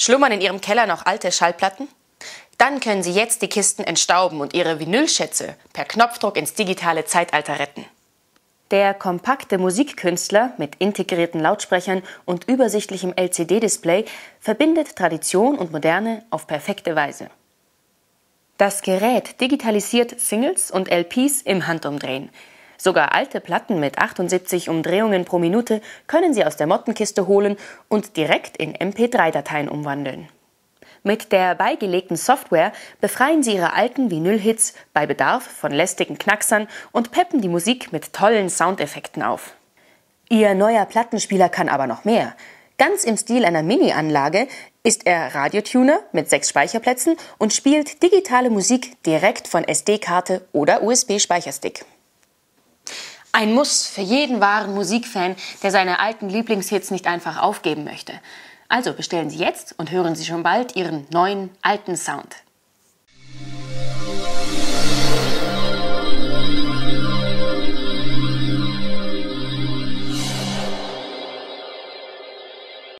Schlummern in Ihrem Keller noch alte Schallplatten? Dann können Sie jetzt die Kisten entstauben und Ihre Vinylschätze per Knopfdruck ins digitale Zeitalter retten. Der kompakte Musikkünstler mit integrierten Lautsprechern und übersichtlichem LCD-Display verbindet Tradition und Moderne auf perfekte Weise. Das Gerät digitalisiert Singles und LPs im Handumdrehen. Sogar alte Platten mit 78 Umdrehungen pro Minute können Sie aus der Mottenkiste holen und direkt in MP3-Dateien umwandeln. Mit der beigelegten Software befreien Sie Ihre alten Vinylhits bei Bedarf von lästigen Knacksern und peppen die Musik mit tollen Soundeffekten auf. Ihr neuer Plattenspieler kann aber noch mehr. Ganz im Stil einer Mini-Anlage ist er Radiotuner mit sechs Speicherplätzen und spielt digitale Musik direkt von SD-Karte oder USB-Speicherstick. Ein Muss für jeden wahren Musikfan, der seine alten Lieblingshits nicht einfach aufgeben möchte. Also bestellen Sie jetzt und hören Sie schon bald Ihren neuen alten Sound.